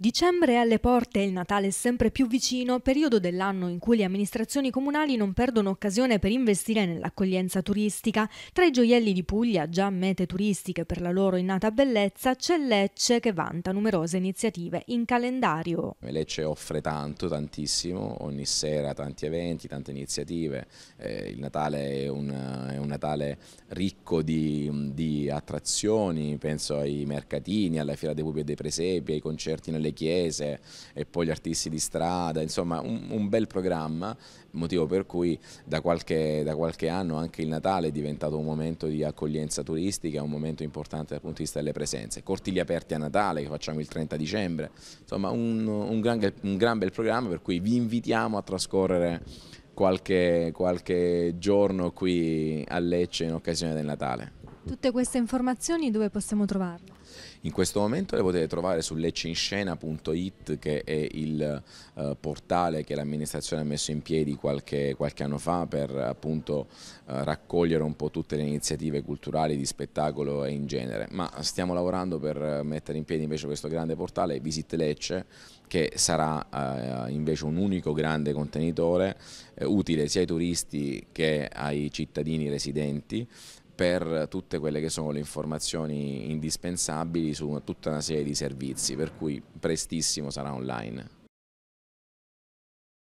Dicembre è alle porte e il Natale è sempre più vicino, periodo dell'anno in cui le amministrazioni comunali non perdono occasione per investire nell'accoglienza turistica. Tra i gioielli di Puglia, già mete turistiche per la loro innata bellezza, c'è Lecce che vanta numerose iniziative in calendario. Lecce offre tanto, tantissimo, ogni sera tanti eventi, tante iniziative. Eh, il Natale è un, è un, Natale ricco di, di attrazioni, penso ai mercatini, alla Fiera dei Pupi e dei Presepi, ai concerti nelle le chiese e poi gli artisti di strada, insomma un, un bel programma, motivo per cui da qualche, da qualche, anno anche il Natale è diventato un momento di accoglienza turistica, un momento importante dal punto di vista delle presenze. Cortili aperti a Natale che facciamo il 30 dicembre, insomma un, un, gran, un gran bel programma per cui vi invitiamo a trascorrere qualche, qualche giorno qui a Lecce in occasione del Natale. Tutte queste informazioni dove possiamo trovarle? In questo momento le potete trovare su leccinscena.it che è il eh, portale che l'amministrazione ha messo in piedi qualche, qualche anno fa per appunto eh, raccogliere un po' tutte le iniziative culturali di spettacolo e in genere, ma stiamo lavorando per eh, mettere in piedi invece questo grande portale Visit Lecce che sarà eh, invece un unico grande contenitore eh, utile sia ai turisti che ai cittadini residenti per tutte quelle che sono le informazioni indispensabili su tutta una serie di servizi, per cui prestissimo sarà online.